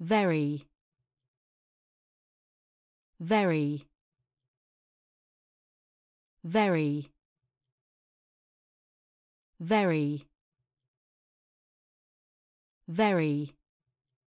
very very very very very